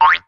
Boink.